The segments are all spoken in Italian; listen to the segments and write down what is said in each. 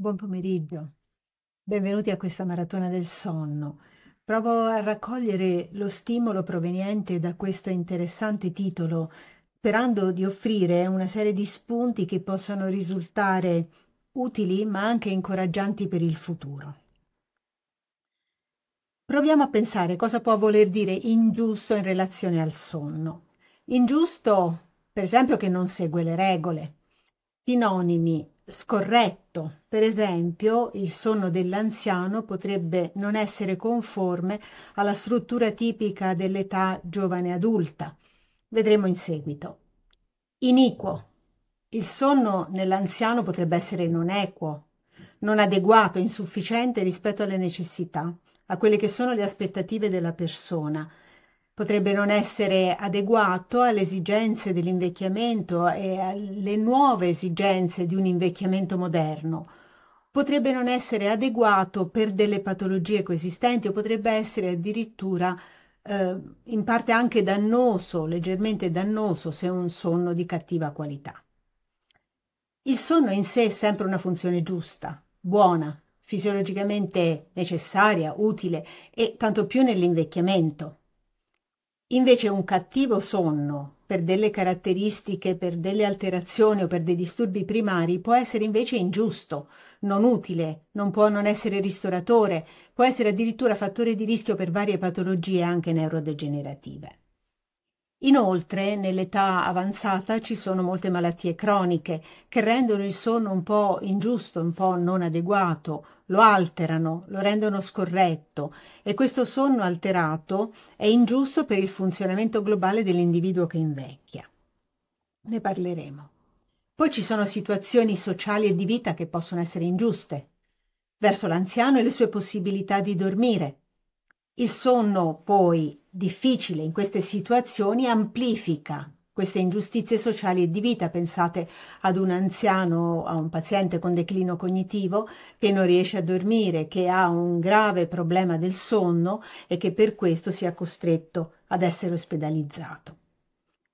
Buon pomeriggio. Benvenuti a questa maratona del sonno. Provo a raccogliere lo stimolo proveniente da questo interessante titolo, sperando di offrire una serie di spunti che possano risultare utili ma anche incoraggianti per il futuro. Proviamo a pensare cosa può voler dire ingiusto in relazione al sonno. Ingiusto, per esempio, che non segue le regole. Sinonimi scorretto. Per esempio, il sonno dell'anziano potrebbe non essere conforme alla struttura tipica dell'età giovane adulta. Vedremo in seguito. Iniquo. Il sonno nell'anziano potrebbe essere non equo, non adeguato, insufficiente rispetto alle necessità, a quelle che sono le aspettative della persona, potrebbe non essere adeguato alle esigenze dell'invecchiamento e alle nuove esigenze di un invecchiamento moderno, potrebbe non essere adeguato per delle patologie coesistenti o potrebbe essere addirittura eh, in parte anche dannoso, leggermente dannoso se è un sonno di cattiva qualità. Il sonno in sé è sempre una funzione giusta, buona, fisiologicamente necessaria, utile e tanto più nell'invecchiamento. Invece un cattivo sonno, per delle caratteristiche, per delle alterazioni o per dei disturbi primari, può essere invece ingiusto, non utile, non può non essere ristoratore, può essere addirittura fattore di rischio per varie patologie anche neurodegenerative. Inoltre, nell'età avanzata ci sono molte malattie croniche che rendono il sonno un po' ingiusto, un po' non adeguato, lo alterano, lo rendono scorretto e questo sonno alterato è ingiusto per il funzionamento globale dell'individuo che invecchia. Ne parleremo. Poi ci sono situazioni sociali e di vita che possono essere ingiuste verso l'anziano e le sue possibilità di dormire, il sonno poi, difficile in queste situazioni, amplifica queste ingiustizie sociali e di vita. Pensate ad un anziano, a un paziente con declino cognitivo che non riesce a dormire, che ha un grave problema del sonno e che per questo sia costretto ad essere ospedalizzato.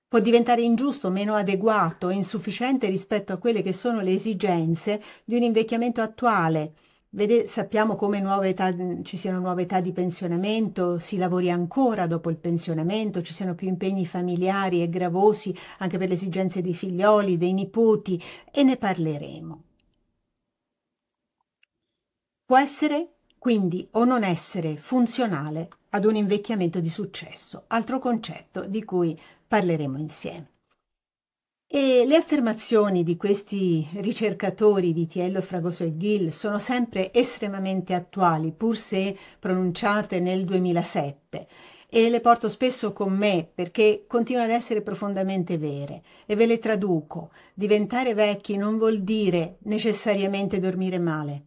Può diventare ingiusto, meno adeguato, insufficiente rispetto a quelle che sono le esigenze di un invecchiamento attuale Vede, sappiamo come età, ci siano nuove età di pensionamento, si lavori ancora dopo il pensionamento, ci siano più impegni familiari e gravosi anche per le esigenze dei figlioli, dei nipoti e ne parleremo. Può essere quindi o non essere funzionale ad un invecchiamento di successo, altro concetto di cui parleremo insieme. E le affermazioni di questi ricercatori Vitiello, Fragoso e Gill sono sempre estremamente attuali, pur se pronunciate nel 2007 e le porto spesso con me perché continuano ad essere profondamente vere e ve le traduco. Diventare vecchi non vuol dire necessariamente dormire male.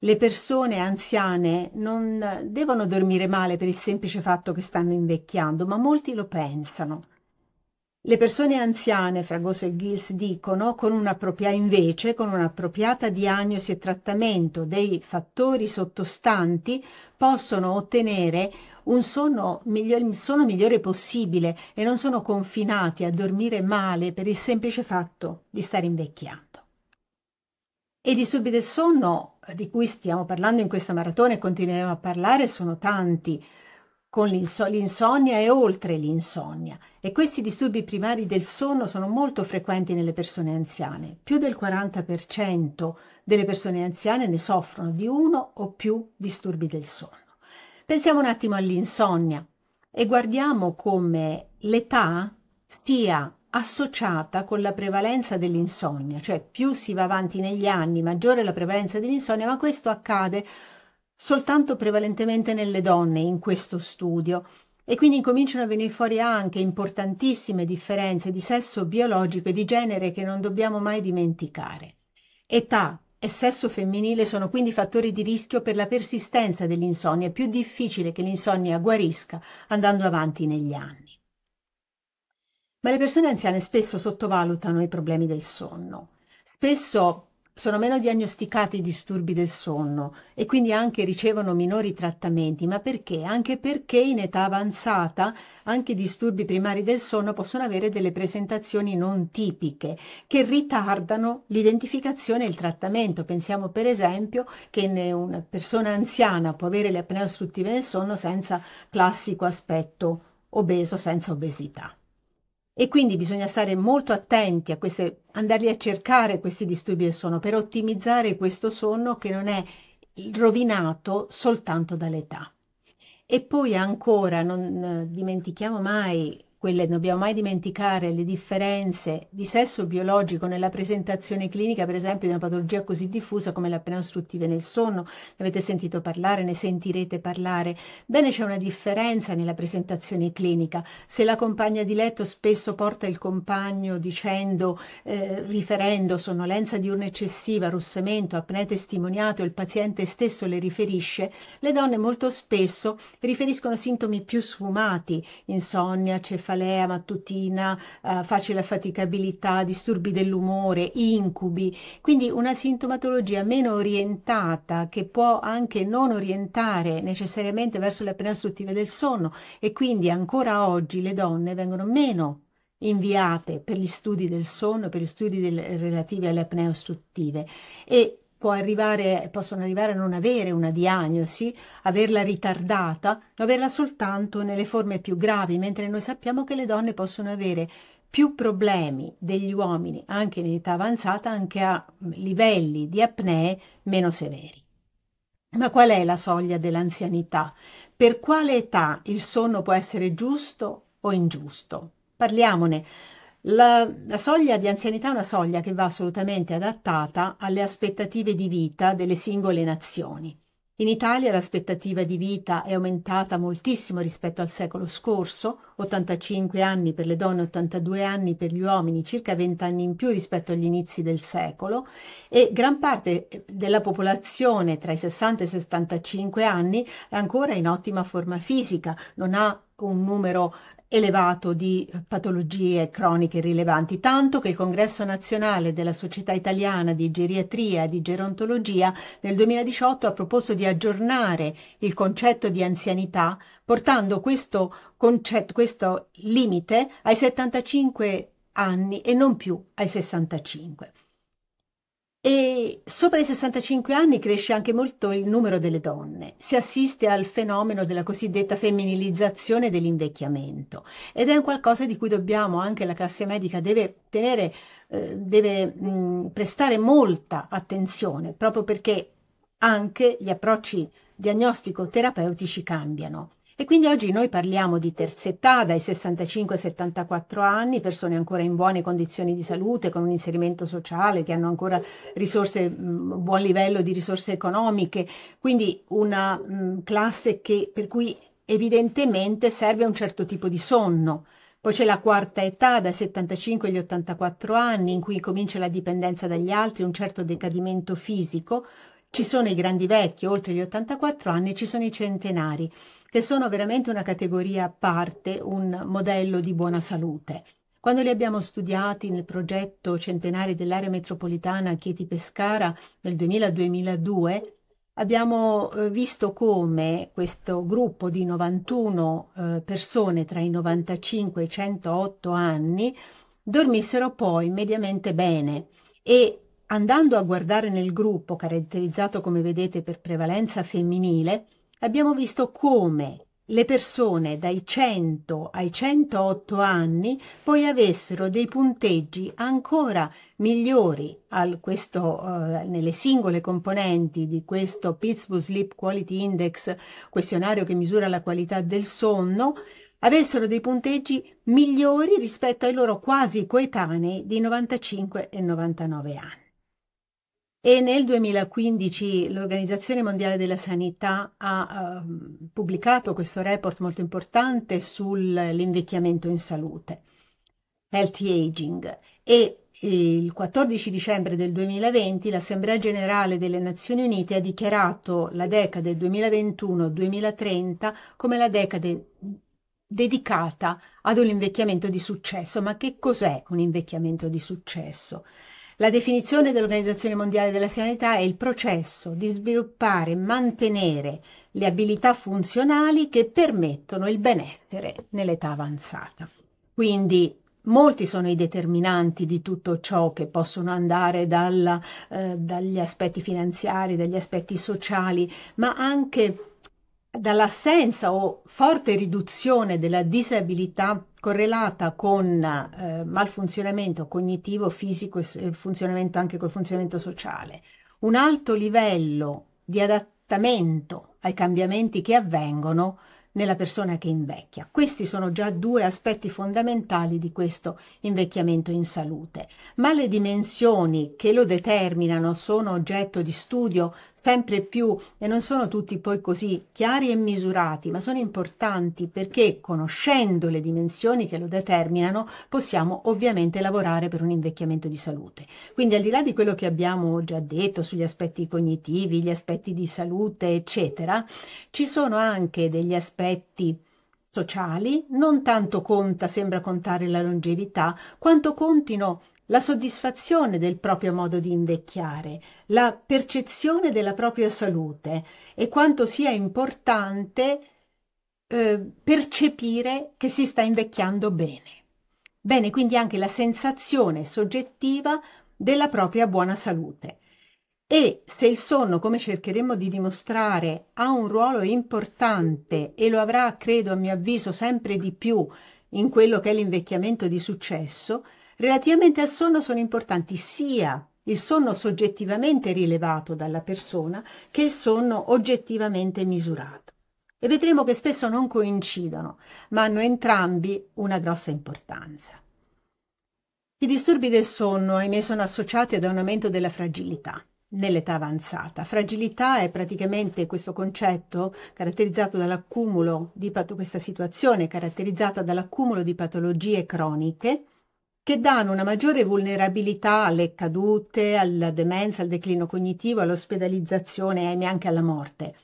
Le persone anziane non devono dormire male per il semplice fatto che stanno invecchiando, ma molti lo pensano. Le persone anziane, Fragoso e Gills dicono, con una propria, invece, con un'appropriata diagnosi e trattamento dei fattori sottostanti, possono ottenere un sonno migliore, sonno migliore possibile e non sono confinati a dormire male per il semplice fatto di stare invecchiando. E i disturbi del sonno di cui stiamo parlando in questa maratona e continueremo a parlare sono tanti, con l'insonnia e oltre l'insonnia e questi disturbi primari del sonno sono molto frequenti nelle persone anziane. Più del 40% delle persone anziane ne soffrono di uno o più disturbi del sonno. Pensiamo un attimo all'insonnia e guardiamo come l'età sia associata con la prevalenza dell'insonnia, cioè più si va avanti negli anni, maggiore è la prevalenza dell'insonnia, ma questo accade soltanto prevalentemente nelle donne in questo studio e quindi incominciano a venire fuori anche importantissime differenze di sesso biologico e di genere che non dobbiamo mai dimenticare. Età e sesso femminile sono quindi fattori di rischio per la persistenza dell'insonnia. È più difficile che l'insonnia guarisca andando avanti negli anni. Ma le persone anziane spesso sottovalutano i problemi del sonno. Spesso sono meno diagnosticati i disturbi del sonno e quindi anche ricevono minori trattamenti, ma perché? Anche perché in età avanzata anche i disturbi primari del sonno possono avere delle presentazioni non tipiche che ritardano l'identificazione e il trattamento. Pensiamo per esempio che una persona anziana può avere le apnee ostruttive del sonno senza classico aspetto obeso, senza obesità e quindi bisogna stare molto attenti a queste, andarli a cercare questi disturbi del sonno per ottimizzare questo sonno che non è rovinato soltanto dall'età. E poi ancora, non dimentichiamo mai quelle non dobbiamo mai dimenticare le differenze di sesso biologico nella presentazione clinica, per esempio, di una patologia così diffusa come la penostruttive nel sonno. Ne avete sentito parlare, ne sentirete parlare. Bene, c'è una differenza nella presentazione clinica. Se la compagna di letto spesso porta il compagno dicendo, eh, riferendo sonnolenza diurna eccessiva, russamento, apnea testimoniato, il paziente stesso le riferisce, le donne molto spesso riferiscono sintomi più sfumati, insonnia, cefalea, cefalea mattutina, eh, facile affaticabilità, disturbi dell'umore, incubi, quindi una sintomatologia meno orientata che può anche non orientare necessariamente verso le apnee ostruttive del sonno e quindi ancora oggi le donne vengono meno inviate per gli studi del sonno, per gli studi del, relativi alle apnee ostruttive e arrivare, possono arrivare a non avere una diagnosi, averla ritardata, ma averla soltanto nelle forme più gravi, mentre noi sappiamo che le donne possono avere più problemi degli uomini anche in età avanzata, anche a livelli di apnee meno severi. Ma qual è la soglia dell'anzianità? Per quale età il sonno può essere giusto o ingiusto? Parliamone. La, la, soglia di anzianità è una soglia che va assolutamente adattata alle aspettative di vita delle singole nazioni. In Italia l'aspettativa di vita è aumentata moltissimo rispetto al secolo scorso, 85 anni per le donne, 82 anni per gli uomini, circa 20 anni in più rispetto agli inizi del secolo e gran parte della popolazione tra i 60 e i 75 anni è ancora in ottima forma fisica, non ha un numero elevato di patologie croniche rilevanti, tanto che il Congresso nazionale della Società Italiana di Geriatria e di Gerontologia nel 2018 ha proposto di aggiornare il concetto di anzianità, portando questo, concetto, questo limite ai 75 anni e non più ai 65. E sopra i 65 anni cresce anche molto il numero delle donne. Si assiste al fenomeno della cosiddetta femminilizzazione dell'invecchiamento ed è un qualcosa di cui dobbiamo, anche la classe medica deve, tenere, eh, deve mh, prestare molta attenzione, proprio perché anche gli approcci diagnostico-terapeutici cambiano. E quindi oggi noi parliamo di terza età, dai 65 ai 74 anni, persone ancora in buone condizioni di salute, con un inserimento sociale, che hanno ancora risorse, mh, mm, buon livello di risorse economiche, quindi una mh, mm, classe che, per cui evidentemente serve un certo tipo di sonno. Poi c'è la quarta età, dai 75 agli 84 anni, in cui comincia la dipendenza dagli altri, un certo decadimento fisico, ci sono i grandi vecchi, oltre gli 84 anni, ci sono i centenari, che sono veramente una categoria a parte, un modello di buona salute. Quando li abbiamo studiati nel progetto Centenari dell'area metropolitana Chieti Pescara nel 2000-2002, abbiamo eh, visto come questo gruppo di 91 eh, persone tra i 95 e i 108 anni dormissero poi mediamente bene e Andando a guardare nel gruppo, caratterizzato come vedete per prevalenza femminile, abbiamo visto come le persone dai 100 ai 108 anni poi avessero dei punteggi ancora migliori questo, uh, nelle singole componenti di questo Pittsburgh Sleep Quality Index, questionario che misura la qualità del sonno, avessero dei punteggi migliori rispetto ai loro quasi coetanei di 95 e 99 anni e nel 2015 l'Organizzazione Mondiale della Sanità ha uh, pubblicato questo report molto importante sull'invecchiamento in salute, Healthy Aging, e il 14 dicembre del 2020 l'Assemblea Generale delle Nazioni Unite ha dichiarato la decade 2021-2030 come la decade dedicata ad un invecchiamento di successo. Ma che cos'è un invecchiamento di successo? La definizione dell'Organizzazione Mondiale della Sanità è il processo di sviluppare e mantenere le abilità funzionali che permettono il benessere nell'età avanzata. Quindi molti sono i determinanti di tutto ciò che possono andare dalla, eh, dagli aspetti finanziari, dagli aspetti sociali, ma anche dall'assenza o forte riduzione della disabilità correlata con eh, malfunzionamento cognitivo, fisico e eh, funzionamento anche col funzionamento sociale, un alto livello di adattamento ai cambiamenti che avvengono nella persona che invecchia. Questi sono già due aspetti fondamentali di questo invecchiamento in salute, ma le dimensioni che lo determinano sono oggetto di studio sempre più e non sono tutti poi così chiari e misurati, ma sono importanti perché conoscendo le dimensioni che lo determinano possiamo ovviamente lavorare per un invecchiamento di salute. Quindi al di là di quello che abbiamo già detto sugli aspetti cognitivi, gli aspetti di salute, eccetera, ci sono anche degli aspetti sociali, non tanto conta, sembra contare la longevità, quanto contino la soddisfazione del proprio modo di invecchiare, la percezione della propria salute e quanto sia importante eh, percepire che si sta invecchiando bene. Bene, quindi anche la sensazione soggettiva della propria buona salute. E se il sonno, come cercheremo di dimostrare, ha un ruolo importante e lo avrà, credo, a mio avviso, sempre di più in quello che è l'invecchiamento di successo, Relativamente al sonno sono importanti sia il sonno soggettivamente rilevato dalla persona che il sonno oggettivamente misurato. E vedremo che spesso non coincidono, ma hanno entrambi una grossa importanza. I disturbi del sonno, ahimè, sono associati ad un aumento della fragilità nell'età avanzata. Fragilità è praticamente questo concetto caratterizzato dall'accumulo di questa situazione caratterizzata dall'accumulo di patologie croniche che danno una maggiore vulnerabilità alle cadute, alla demenza, al declino cognitivo, all'ospedalizzazione e neanche alla morte.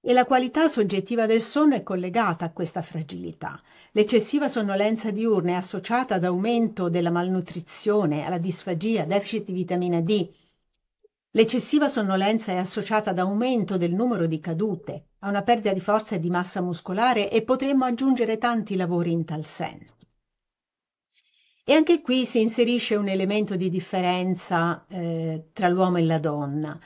E la qualità soggettiva del sonno è collegata a questa fragilità. L'eccessiva sonnolenza diurna è associata ad aumento della malnutrizione, alla disfagia, deficit di vitamina D. L'eccessiva sonnolenza è associata ad aumento del numero di cadute, a una perdita di forza e di massa muscolare e potremmo aggiungere tanti lavori in tal senso. E anche qui si inserisce un elemento di differenza eh, tra l'uomo e la donna.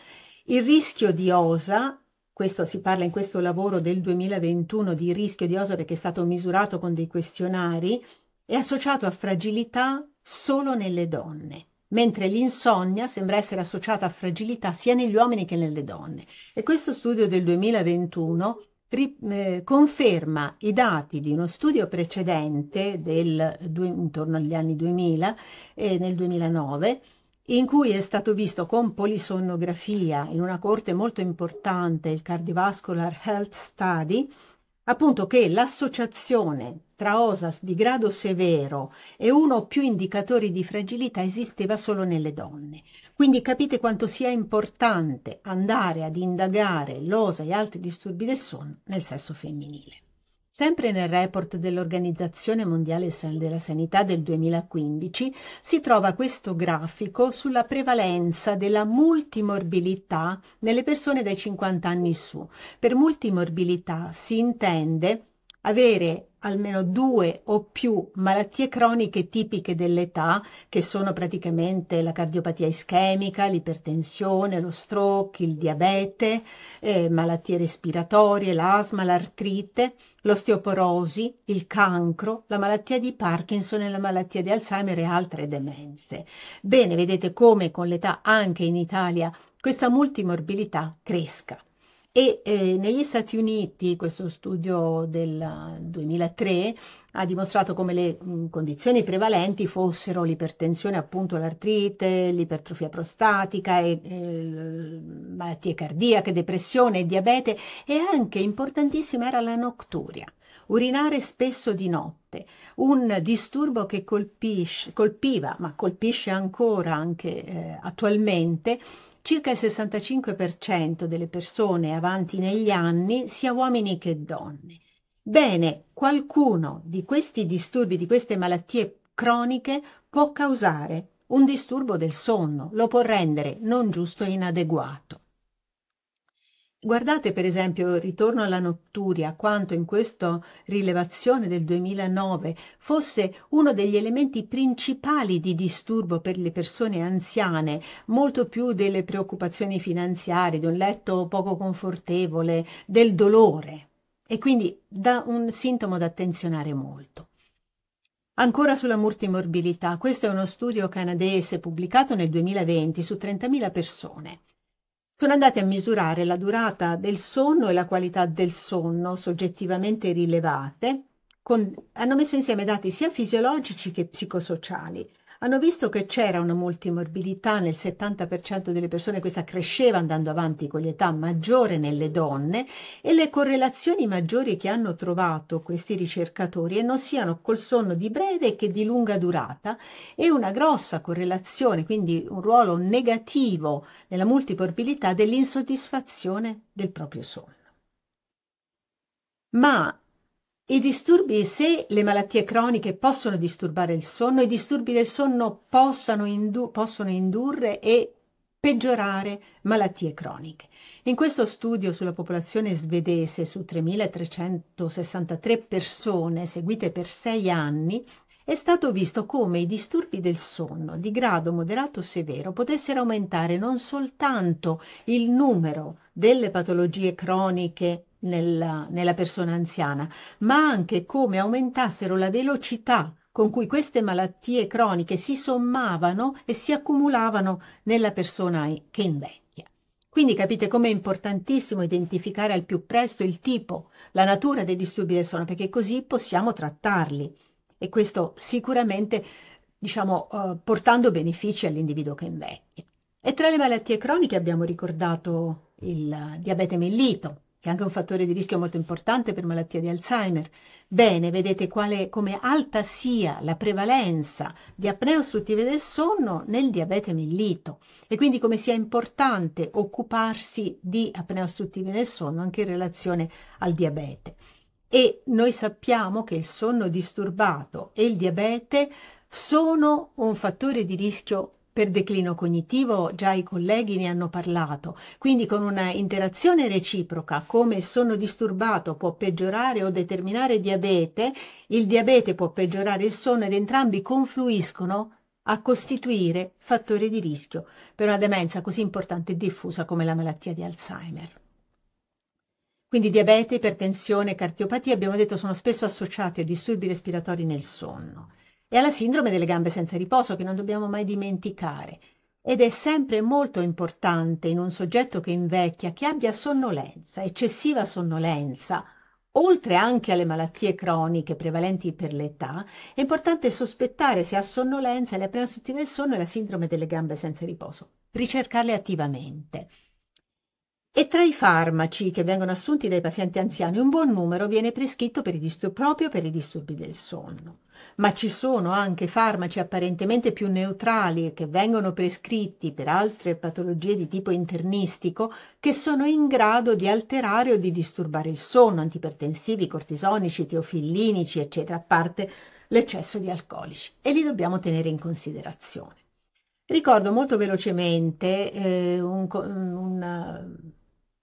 Il rischio di osa, questo si parla in questo lavoro del 2021 di rischio di osa perché è stato misurato con dei questionari, è associato a fragilità solo nelle donne, mentre l'insonnia sembra essere associata a fragilità sia negli uomini che nelle donne. E questo studio del 2021 eh, conferma i dati di uno studio precedente del, due, intorno agli anni 2000, eh, nel 2009, in cui è stato visto con polisonnografia in una corte molto importante, il Cardiovascular Health Study, appunto che l'associazione tra OSAS di grado severo e uno o più indicatori di fragilità esisteva solo nelle donne. Quindi capite quanto sia importante andare ad indagare l'OSA e altri disturbi del sonno nel sesso femminile. Sempre nel report dell'Organizzazione Mondiale della Sanità del 2015 si trova questo grafico sulla prevalenza della multimorbilità nelle persone dai 50 anni su. Per multimorbilità si intende avere almeno due o più malattie croniche tipiche dell'età, che sono praticamente la cardiopatia ischemica, l'ipertensione, lo stroke, il diabete, eh, malattie respiratorie, l'asma, l'artrite, l'osteoporosi, il cancro, la malattia di Parkinson e la malattia di Alzheimer e altre demenze. Bene, vedete come con l'età anche in Italia questa multimorbilità cresca. E eh, negli Stati Uniti questo studio del 2003 ha dimostrato come le mh, mm, condizioni prevalenti fossero l'ipertensione, appunto l'artrite, l'ipertrofia prostatica, e, eh, malattie cardiache, depressione, diabete e anche importantissima era la nocturia, urinare spesso di notte, un disturbo che colpisce, colpiva, ma colpisce ancora anche eh, attualmente, circa il 65% delle persone avanti negli anni, sia uomini che donne. Bene, qualcuno di questi disturbi, di queste malattie croniche, può causare un disturbo del sonno, lo può rendere non giusto e inadeguato. Guardate per esempio il Ritorno alla notturia, quanto in questa rilevazione del 2009 fosse uno degli elementi principali di disturbo per le persone anziane, molto più delle preoccupazioni finanziarie, di un letto poco confortevole, del dolore e quindi da un sintomo da attenzionare molto. Ancora sulla multimorbilità, questo è uno studio canadese pubblicato nel 2020 su 30.000 persone sono andati a misurare la durata del sonno e la qualità del sonno soggettivamente rilevate, con, hanno messo insieme dati sia fisiologici che psicosociali hanno visto che c'era una multimorbidità nel 70% delle persone, questa cresceva andando avanti con l'età maggiore nelle donne e le correlazioni maggiori che hanno trovato questi ricercatori e non siano col sonno di breve che di lunga durata e una grossa correlazione, quindi un ruolo negativo nella multimorbidità dell'insoddisfazione del proprio sonno. Ma i disturbi, se le malattie croniche possono disturbare il sonno, i disturbi del sonno indu possono indurre e peggiorare malattie croniche. In questo studio sulla popolazione svedese su 3.363 persone seguite per sei anni, è stato visto come i disturbi del sonno di grado moderato severo potessero aumentare non soltanto il numero delle patologie croniche nella, nella persona anziana, ma anche come aumentassero la velocità con cui queste malattie croniche si sommavano e si accumulavano nella persona che invecchia. Quindi capite com'è importantissimo identificare al più presto il tipo, la natura dei disturbi del sonno, perché così possiamo trattarli. E questo sicuramente, diciamo, eh, portando benefici all'individuo che invecchia. E tra le malattie croniche abbiamo ricordato il diabete mellito, che è anche un fattore di rischio molto importante per malattia di Alzheimer. Bene, vedete quale, come alta sia la prevalenza di apnee ostruttive del sonno nel diabete mellito e quindi come sia importante occuparsi di apnee ostruttive del sonno anche in relazione al diabete. E noi sappiamo che il sonno disturbato e il diabete sono un fattore di rischio per declino cognitivo già i colleghi ne hanno parlato, quindi con una interazione reciproca, come il sonno disturbato può peggiorare o determinare diabete, il diabete può peggiorare il sonno ed entrambi confluiscono a costituire fattori di rischio per una demenza così importante e diffusa come la malattia di Alzheimer. Quindi diabete, ipertensione, cardiopatia, abbiamo detto, sono spesso associati a disturbi respiratori nel sonno e alla sindrome delle gambe senza riposo che non dobbiamo mai dimenticare ed è sempre molto importante in un soggetto che invecchia che abbia sonnolenza, eccessiva sonnolenza, oltre anche alle malattie croniche prevalenti per l'età, è importante sospettare se ha sonnolenza, e le apnee sottive del sonno e la sindrome delle gambe senza riposo. Ricercarle attivamente. E tra i farmaci che vengono assunti dai pazienti anziani un buon numero viene prescritto per distur- proprio per i disturbi del sonno. Ma ci sono anche farmaci apparentemente più neutrali che vengono prescritti per altre patologie di tipo internistico che sono in grado di alterare o di disturbare il sonno, antipertensivi, cortisonici, teofillinici, eccetera, a parte l'eccesso di alcolici. E li dobbiamo tenere in considerazione. Ricordo molto velocemente eh, un, un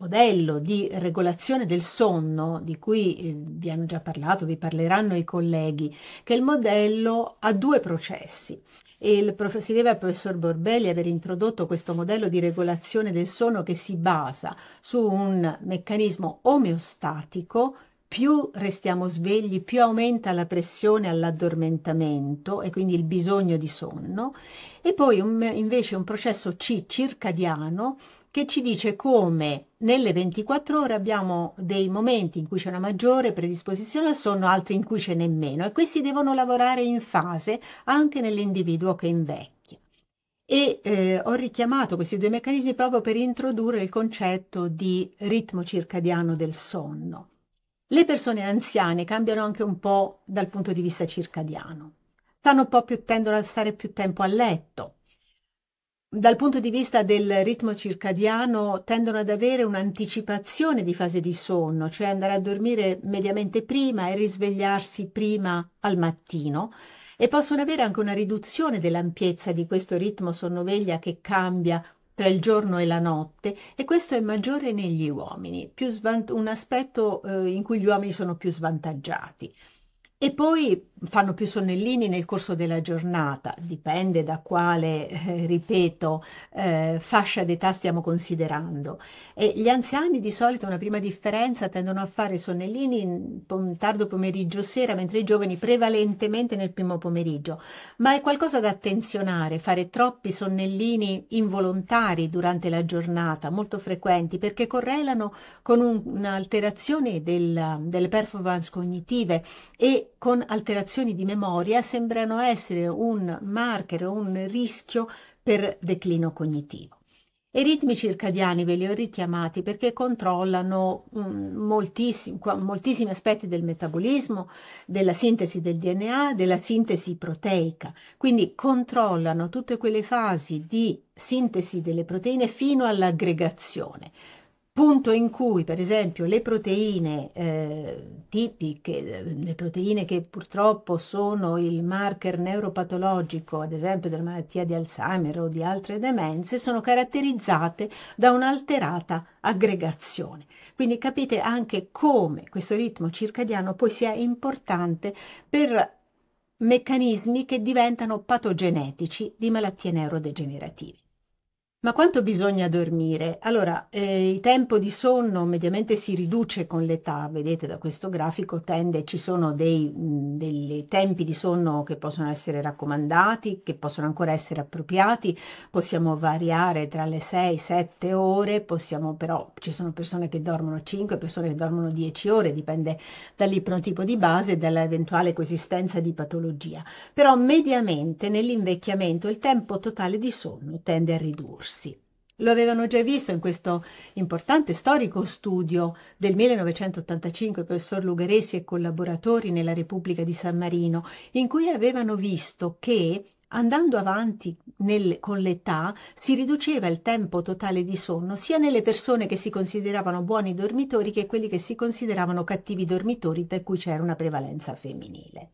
modello di regolazione del sonno, di cui eh, vi hanno già parlato, vi parleranno i colleghi, che il modello ha due processi. Prof, si deve al professor Borbelli aver introdotto questo modello di regolazione del sonno che si basa su un meccanismo omeostatico più restiamo svegli, più aumenta la pressione all'addormentamento e quindi il bisogno di sonno, e poi un, invece un processo C circadiano che ci dice come nelle 24 ore abbiamo dei momenti in cui c'è una maggiore predisposizione al sonno, altri in cui ce n'è meno e questi devono lavorare in fase anche nell'individuo che invecchia. E eh, ho richiamato questi due meccanismi proprio per introdurre il concetto di ritmo circadiano del sonno. Le persone anziane cambiano anche un po' dal punto di vista circadiano. Stanno un po' più, tendono a stare più tempo a letto, dal punto di vista del ritmo circadiano tendono ad avere un'anticipazione di fase di sonno, cioè andare a dormire mediamente prima e risvegliarsi prima al mattino e possono avere anche una riduzione dell'ampiezza di questo ritmo sonnoveglia che cambia tra il giorno e la notte e questo è maggiore negli uomini, svant- un aspetto eh, in cui gli uomini sono più svantaggiati. E poi fanno più sonnellini nel corso della giornata, dipende da quale, eh, ripeto, eh, fascia d'età stiamo considerando. E gli anziani di solito una prima differenza tendono a fare sonnellini in pom- tardo pomeriggio sera, mentre i giovani prevalentemente nel primo pomeriggio. Ma è qualcosa da attenzionare, fare troppi sonnellini involontari durante la giornata, molto frequenti, perché correlano con un- un'alterazione del, delle performance cognitive e con alterazioni di memoria sembrano essere un marker un rischio per declino cognitivo. I ritmi circadiani ve li ho richiamati perché controllano mm, moltissimi, moltissimi, aspetti del metabolismo, della sintesi del DNA, della sintesi proteica. Quindi controllano tutte quelle fasi di sintesi delle proteine fino all'aggregazione punto in cui per esempio le proteine eh, tipiche, le proteine che purtroppo sono il marker neuropatologico, ad esempio della malattia di Alzheimer o di altre demenze, sono caratterizzate da un'alterata aggregazione. Quindi capite anche come questo ritmo circadiano poi sia importante per meccanismi che diventano patogenetici di malattie neurodegenerative. Ma quanto bisogna dormire? Allora, eh, il tempo di sonno mediamente si riduce con l'età, vedete da questo grafico tende, ci sono dei, mh, dei tempi di sonno che possono essere raccomandati, che possono ancora essere appropriati, possiamo variare tra le 6-7 e ore, possiamo però, ci sono persone che dormono 5, persone che dormono 10 ore, dipende dall'ipnotipo di base e dall'eventuale coesistenza di patologia. Però mediamente nell'invecchiamento il tempo totale di sonno tende a ridursi corsi. Lo avevano già visto in questo importante storico studio del 1985 professor Lugaresi e collaboratori nella Repubblica di San Marino, in cui avevano visto che andando avanti nel, con l'età si riduceva il tempo totale di sonno sia nelle persone che si consideravano buoni dormitori che quelli che si consideravano cattivi dormitori, per cui c'era una prevalenza femminile.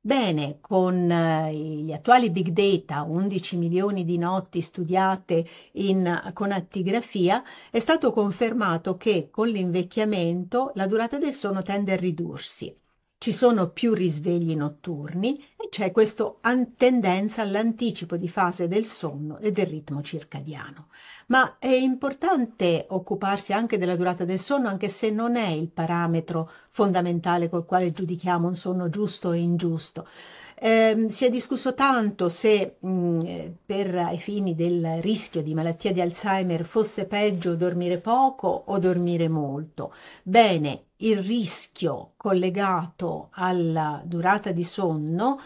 Bene, con eh, gli attuali big data, 11 milioni di notti studiate in, con attigrafia, è stato confermato che con l'invecchiamento la durata del sonno tende a ridursi ci sono più risvegli notturni e c'è questa tendenza all'anticipo di fase del sonno e del ritmo circadiano. Ma è importante occuparsi anche della durata del sonno, anche se non è il parametro fondamentale col quale giudichiamo un sonno giusto e ingiusto, eh, si è discusso tanto se mh, mm, eh, per i fini del rischio di malattia di Alzheimer fosse peggio dormire poco o dormire molto. Bene, il rischio collegato alla durata di sonno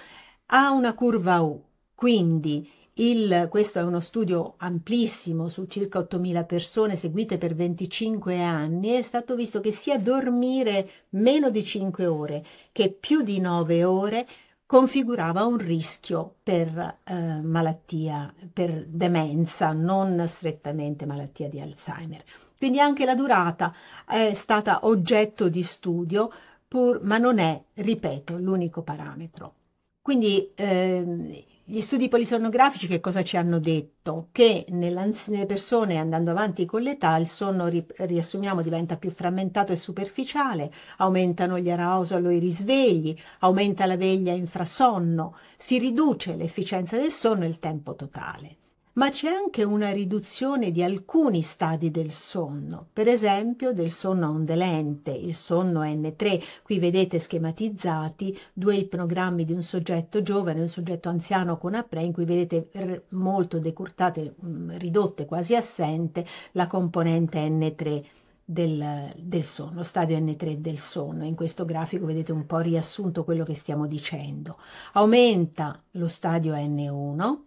ha una curva U, quindi il, questo è uno studio amplissimo su circa 8.000 persone seguite per 25 anni, è stato visto che sia dormire meno di 5 ore che più di 9 ore configurava un rischio per eh, malattia, per demenza, non strettamente malattia di Alzheimer. Quindi anche la durata è stata oggetto di studio, pur, ma non è, ripeto, l'unico parametro. Quindi eh, gli studi polisonografici che cosa ci hanno detto? Che nelle persone andando avanti con l'età il sonno, riassumiamo, diventa più frammentato e superficiale, aumentano gli arousal o i risvegli, aumenta la veglia infrasonno, si riduce l'efficienza del sonno e il tempo totale ma c'è anche una riduzione di alcuni stadi del sonno, per esempio del sonno ondelente, il sonno N3. Qui vedete schematizzati due ipnogrammi di un soggetto giovane e un soggetto anziano con APRE, in cui vedete molto decurtate, mm, ridotte, quasi assente, la componente N3. Del, del, sonno, stadio N3 del sonno. In questo grafico vedete un po' riassunto quello che stiamo dicendo. Aumenta lo stadio N1,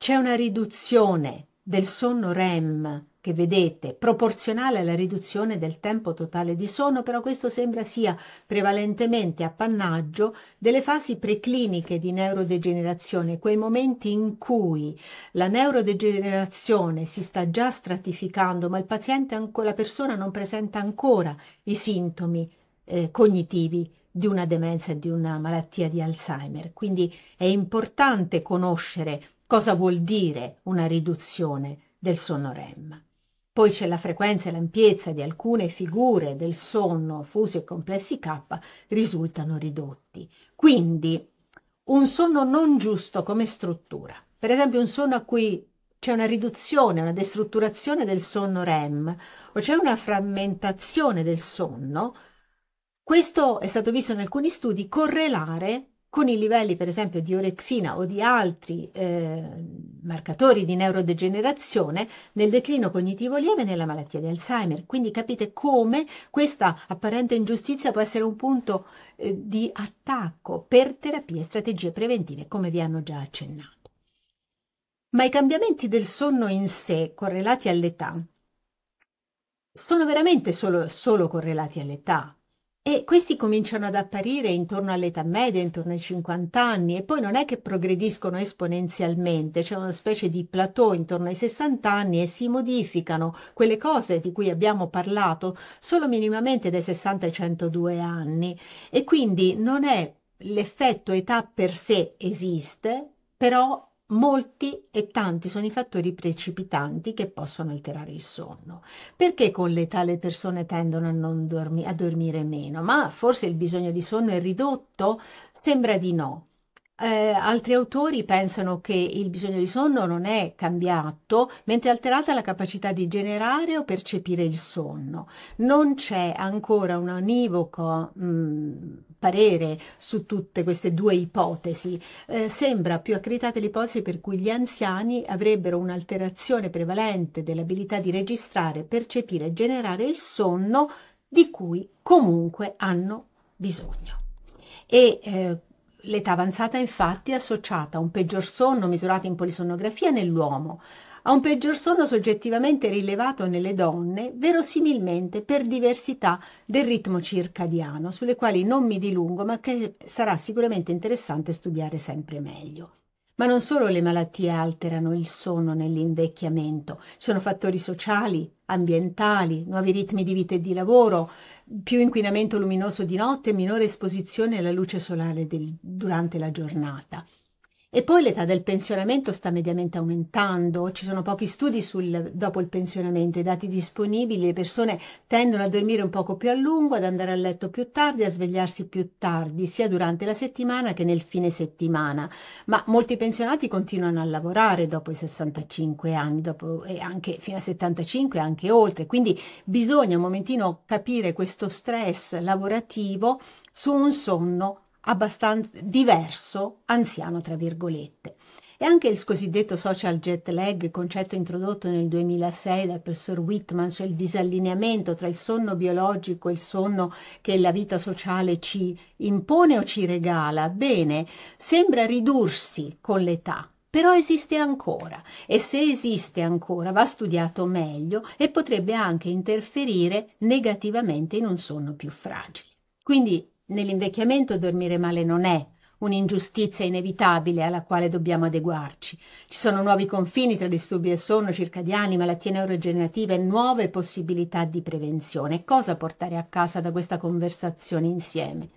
c'è una riduzione del sonno REM che vedete proporzionale alla riduzione del tempo totale di sonno, però questo sembra sia prevalentemente appannaggio delle fasi precliniche di neurodegenerazione, quei momenti in cui la neurodegenerazione si sta già stratificando, ma il paziente, la persona non presenta ancora i sintomi eh, cognitivi di una demenza e di una malattia di Alzheimer. Quindi è importante conoscere cosa vuol dire una riduzione del sonno REM. Poi c'è la frequenza e l'ampiezza di alcune figure del sonno fusi e complessi K risultano ridotti. Quindi un sonno non giusto come struttura. Per esempio un sonno a cui c'è una riduzione, una destrutturazione del sonno REM o c'è una frammentazione del sonno, questo è stato visto in alcuni studi correlare con i livelli per esempio di orexina o di altri eh, marcatori di neurodegenerazione nel declino cognitivo lieve nella malattia di Alzheimer. Quindi capite come questa apparente ingiustizia può essere un punto eh, di attacco per terapie e strategie preventive, come vi hanno già accennato. Ma i cambiamenti del sonno in sé, correlati all'età, sono veramente solo, solo correlati all'età, e questi cominciano ad apparire intorno all'età media, intorno ai 50 anni, e poi non è che progrediscono esponenzialmente, c'è una specie di plateau intorno ai 60 anni e si modificano quelle cose di cui abbiamo parlato solo minimamente dai 60 ai 102 anni. E quindi non è l'effetto età per sé esiste, però Molti e tanti sono i fattori precipitanti che possono alterare il sonno. Perché con l'età le persone tendono a, dormi a dormire meno? Ma forse il bisogno di sonno è ridotto? Sembra di no. Eh, altri autori pensano che il bisogno di sonno non è cambiato, mentre è alterata la capacità di generare o percepire il sonno. Non c'è ancora un univoco mh, mm, parere su tutte queste due ipotesi. Eh, sembra più accreditata l'ipotesi per cui gli anziani avrebbero un'alterazione prevalente dell'abilità di registrare, percepire e generare il sonno di cui comunque hanno bisogno. E, eh, L'età avanzata infatti è associata a un peggior sonno misurato in polisonnografia nell'uomo, a un peggior sonno soggettivamente rilevato nelle donne, verosimilmente per diversità del ritmo circadiano, sulle quali non mi dilungo, ma che sarà sicuramente interessante studiare sempre meglio. Ma non solo le malattie alterano il sonno nell'invecchiamento, ci sono fattori sociali, ambientali, nuovi ritmi di vita e di lavoro, più inquinamento luminoso di notte, minore esposizione alla luce solare del, durante la giornata. E poi l'età del pensionamento sta mediamente aumentando, ci sono pochi studi sul dopo il pensionamento, i dati disponibili, le persone tendono a dormire un poco più a lungo, ad andare a letto più tardi, a svegliarsi più tardi, sia durante la settimana che nel fine settimana, ma molti pensionati continuano a lavorare dopo i 65 anni, dopo, e anche fino a 75 e anche oltre, quindi bisogna un momentino capire questo stress lavorativo su un sonno abbastanza diverso, anziano tra virgolette. E anche il cosiddetto social jet lag, concetto introdotto nel 2006 dal professor Whitman, cioè il disallineamento tra il sonno biologico e il sonno che la vita sociale ci impone o ci regala, bene, sembra ridursi con l'età, però esiste ancora e se esiste ancora va studiato meglio e potrebbe anche interferire negativamente in un sonno più fragile. Quindi Nell'invecchiamento dormire male non è un'ingiustizia inevitabile alla quale dobbiamo adeguarci. Ci sono nuovi confini tra disturbi del sonno, circadiani, malattie neurodegenerative, nuove possibilità di prevenzione. Cosa portare a casa da questa conversazione insieme?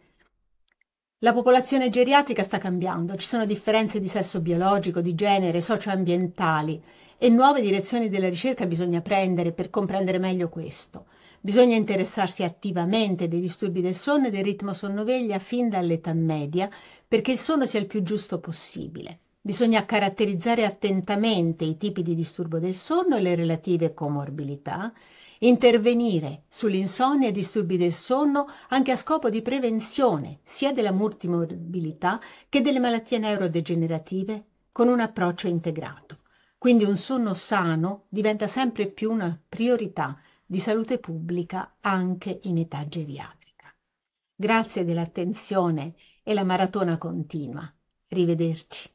La popolazione geriatrica sta cambiando, ci sono differenze di sesso biologico, di genere, socioambientali e nuove direzioni della ricerca bisogna prendere per comprendere meglio questo. Bisogna interessarsi attivamente dei disturbi del sonno e del ritmo sonnoveglia fin dall'età media perché il sonno sia il più giusto possibile. Bisogna caratterizzare attentamente i tipi di disturbo del sonno e le relative comorbilità, intervenire sull'insonnia e disturbi del sonno anche a scopo di prevenzione sia della multimorbilità che delle malattie neurodegenerative con un approccio integrato. Quindi un sonno sano diventa sempre più una priorità di salute pubblica anche in età geriatrica. Grazie dell'attenzione e la maratona continua. Rivederci.